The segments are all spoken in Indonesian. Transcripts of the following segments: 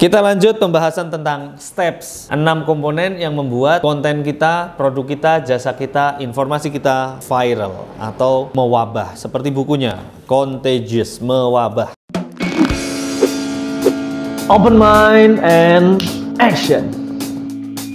Kita lanjut pembahasan tentang steps, 6 komponen yang membuat konten kita, produk kita, jasa kita, informasi kita viral atau mewabah seperti bukunya Contagious Mewabah. Open mind and action.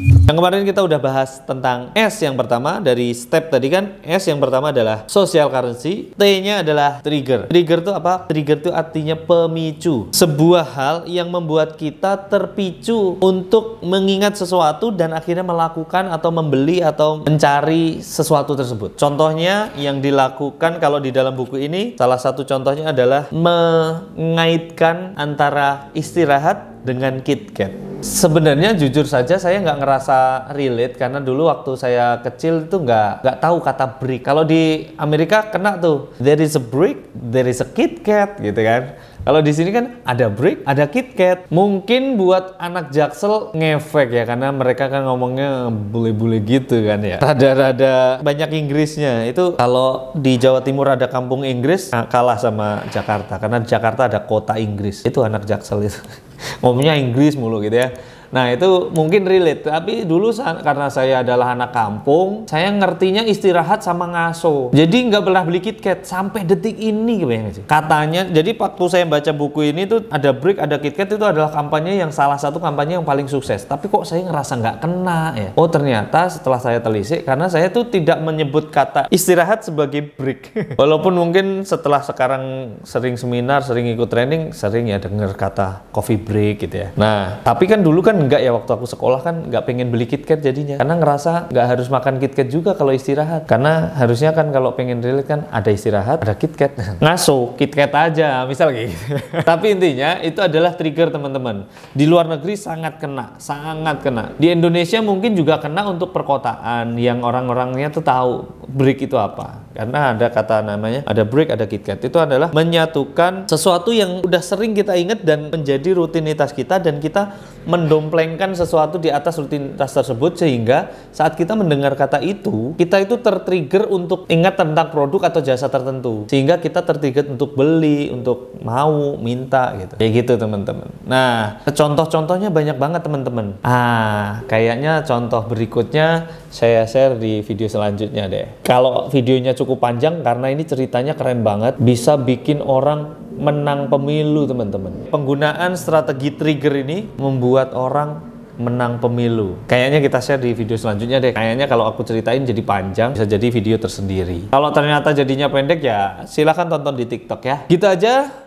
Yang kemarin kita udah bahas tentang S yang pertama dari step tadi kan S yang pertama adalah social currency, T-nya adalah trigger. Trigger itu apa? Trigger itu artinya pemicu. Sebuah hal yang membuat kita terpicu untuk mengingat sesuatu dan akhirnya melakukan atau membeli atau mencari sesuatu tersebut. Contohnya yang dilakukan kalau di dalam buku ini salah satu contohnya adalah mengaitkan antara istirahat dengan KitKat. Sebenarnya jujur saja saya nggak ngerasa relate karena dulu waktu saya kecil tuh nggak nggak tahu kata brick. Kalau di Amerika kena tuh there is a brick, there is a Kit Kat gitu kan. Kalau di sini kan ada break, ada KitKat. Mungkin buat anak Jaksel ngefek ya karena mereka kan ngomongnya bule-bule gitu kan ya. Rada-rada banyak Inggrisnya. Itu kalau di Jawa Timur ada kampung Inggris nah, kalah sama Jakarta karena Jakarta ada kota Inggris. Itu anak Jaksel itu. ngomongnya Inggris mulu gitu ya. Nah itu mungkin relate, tapi dulu karena saya adalah anak kampung, saya ngertinya istirahat sama ngaso. Jadi nggak pernah beli KitKat sampai detik ini Katanya, jadi waktu saya baca buku ini tuh ada break, ada KitKat itu adalah kampanye yang salah satu kampanye yang paling sukses. Tapi kok saya ngerasa nggak kena ya? Oh ternyata setelah saya telisik, karena saya tuh tidak menyebut kata istirahat sebagai break. Walaupun mungkin setelah sekarang sering seminar, sering ikut training, sering ya dengar kata coffee break gitu ya. Nah, tapi kan dulu kan enggak ya waktu aku sekolah kan nggak pengen beli KitKat jadinya karena ngerasa nggak harus makan KitKat juga kalau istirahat karena harusnya kan kalau pengen relate kan ada istirahat ada KitKat ngaso KitKat aja misal kayak gitu tapi intinya itu adalah trigger teman-teman di luar negeri sangat kena sangat kena di Indonesia mungkin juga kena untuk perkotaan yang orang-orangnya tuh tahu break itu apa karena ada kata namanya ada break ada KitKat itu adalah menyatukan sesuatu yang udah sering kita ingat dan menjadi rutinitas kita dan kita mendomplengkan sesuatu di atas rutinitas tersebut sehingga saat kita mendengar kata itu kita itu tertrigger untuk ingat tentang produk atau jasa tertentu sehingga kita tertrigger untuk beli untuk mau minta gitu kayak gitu teman-teman nah contoh-contohnya banyak banget teman-teman ah kayaknya contoh berikutnya saya share di video selanjutnya deh. Kalau videonya cukup panjang karena ini ceritanya keren banget, bisa bikin orang menang pemilu teman-teman. Penggunaan strategi trigger ini membuat orang menang pemilu. Kayaknya kita share di video selanjutnya deh. Kayaknya kalau aku ceritain jadi panjang, bisa jadi video tersendiri. Kalau ternyata jadinya pendek ya silahkan tonton di TikTok ya. Gitu aja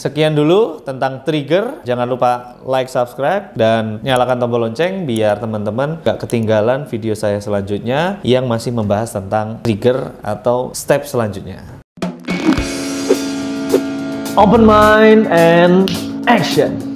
Sekian dulu tentang trigger. Jangan lupa like, subscribe, dan nyalakan tombol lonceng biar teman-teman gak ketinggalan video saya selanjutnya yang masih membahas tentang trigger atau step selanjutnya. Open mind and action.